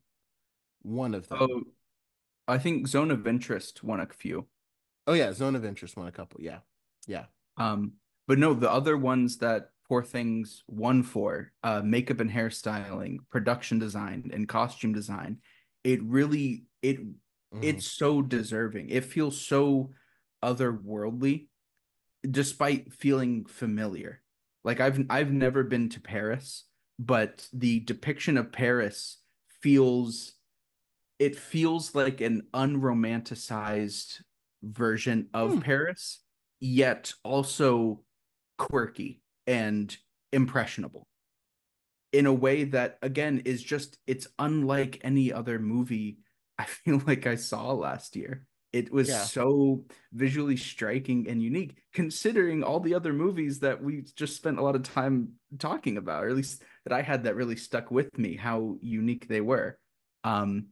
one of them. Oh, I think Zone of Interest won a few. Oh yeah, Zone of Interest won a couple. Yeah, yeah. Um, but no, the other ones that Poor Things won for uh, makeup and hairstyling, production design, and costume design. It really it mm. it's so deserving. It feels so otherworldly, despite feeling familiar. Like I've I've never been to Paris, but the depiction of Paris feels it feels like an unromanticized version of mm. Paris, yet also quirky and impressionable in a way that again is just it's unlike any other movie I feel like I saw last year. It was yeah. so visually striking and unique, considering all the other movies that we just spent a lot of time talking about, or at least that I had that really stuck with me, how unique they were. Um,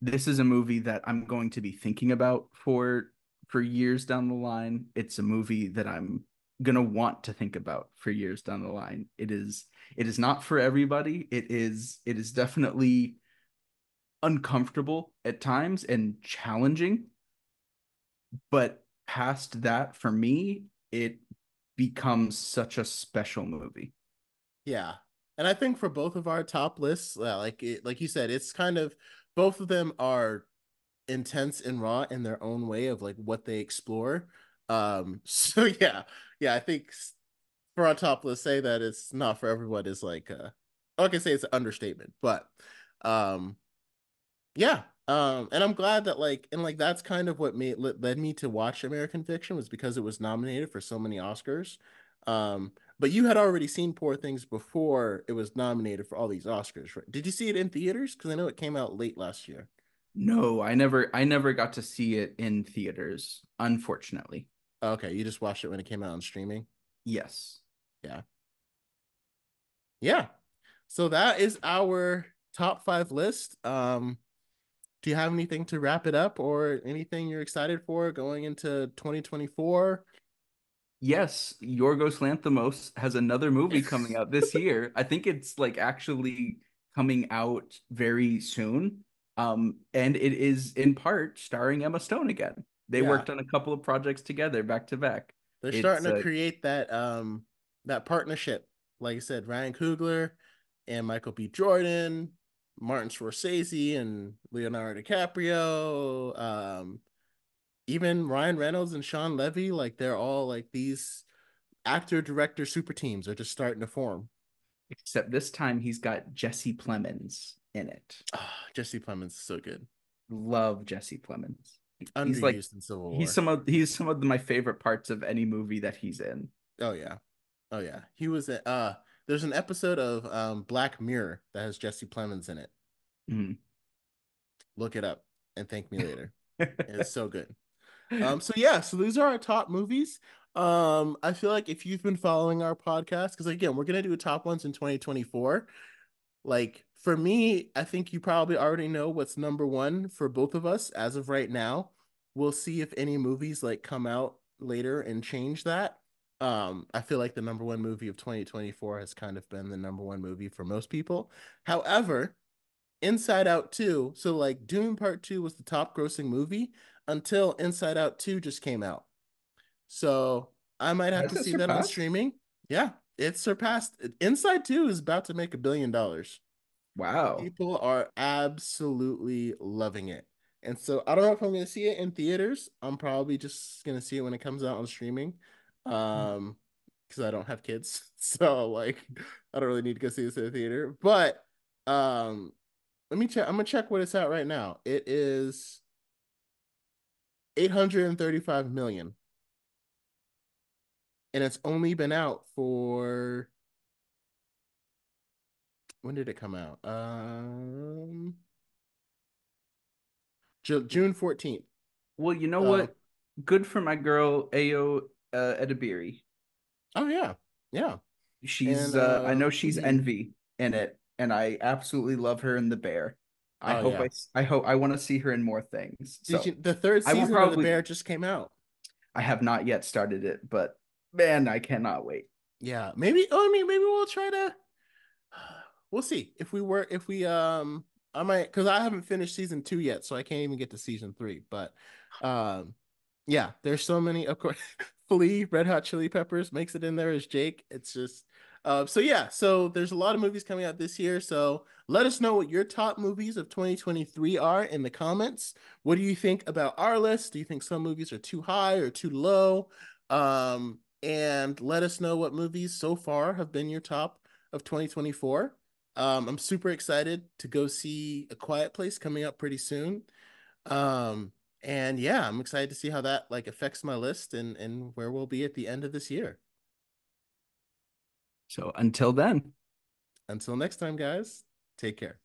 this is a movie that I'm going to be thinking about for for years down the line. It's a movie that I'm going to want to think about for years down the line. It is it is not for everybody. It is it is definitely uncomfortable at times and challenging. But past that for me, it becomes such a special movie. Yeah. And I think for both of our top lists, uh, like it, like you said, it's kind of both of them are intense and raw in their own way of like what they explore um so yeah yeah, I think for on top, let's say that it's not for everyone is like uh I can say it's an understatement, but um yeah. Um and I'm glad that like and like that's kind of what made led me to watch American Fiction was because it was nominated for so many Oscars. Um but you had already seen Poor Things before it was nominated for all these Oscars, right? Did you see it in theaters? Because I know it came out late last year. No, I never I never got to see it in theaters, unfortunately. Okay, you just watched it when it came out on streaming? Yes. Yeah. Yeah. So that is our top five list. Um, do you have anything to wrap it up or anything you're excited for going into 2024? Yes, Yorgos Lanthimos has another movie coming out this year. I think it's like actually coming out very soon. Um, and it is in part starring Emma Stone again. They yeah. worked on a couple of projects together back to back. They're it's starting to create that um that partnership. Like I said, Ryan Coogler and Michael B. Jordan, Martin Scorsese and Leonardo DiCaprio, um, even Ryan Reynolds and Sean Levy, like they're all like these actor director super teams are just starting to form. Except this time he's got Jesse Plemons in it. Oh, Jesse Plemons is so good. Love Jesse Plemons. Underused he's like, in Civil War. He's some of he's some of my favorite parts of any movie that he's in. Oh yeah, oh yeah. He was at, uh. There's an episode of um, Black Mirror that has Jesse Plemons in it. Mm-hmm. Look it up and thank me later. it's so good. Um, so yeah, so these are our top movies. Um, I feel like if you've been following our podcast, because again, we're gonna do top ones in 2024. Like for me, I think you probably already know what's number one for both of us as of right now. We'll see if any movies like come out later and change that. Um, I feel like the number one movie of 2024 has kind of been the number one movie for most people. However, Inside Out 2, so like Doom Part 2 was the top grossing movie until Inside Out 2 just came out. So I might have That's to see that on streaming. Yeah, it surpassed Inside 2 is about to make a billion dollars. Wow. People are absolutely loving it. And so I don't know if I'm going to see it in theaters. I'm probably just going to see it when it comes out on streaming. Hmm. Um cuz I don't have kids. So like I don't really need to go see this in the theater, but um let me check I'm going to check what it's at right now. It is 835 million. And it's only been out for when did it come out? Um, June fourteenth. Well, you know uh, what? Good for my girl Ayo uh, Edibiri. Oh yeah, yeah. She's. And, uh, uh, I know she's yeah. Hmm. Envy in it, and I absolutely love her in The Bear. I oh, hope yeah. I, I hope I want to see her in more things. So you, the third season probably, of The Bear just came out. I have not yet started it, but man, I cannot wait. Yeah, maybe. Oh, I mean, maybe we'll try to we'll see if we were if we um I might because I haven't finished season two yet, so I can't even get to season three. But um yeah, there's so many. Of course, Flea, Red Hot Chili Peppers makes it in there as Jake. It's just uh, so yeah, so there's a lot of movies coming out this year. So let us know what your top movies of 2023 are in the comments. What do you think about our list? Do you think some movies are too high or too low? Um, and let us know what movies so far have been your top of 2024. Um, I'm super excited to go see A Quiet Place coming up pretty soon. Um, and yeah, I'm excited to see how that like affects my list and and where we'll be at the end of this year. So until then. Until next time, guys, take care.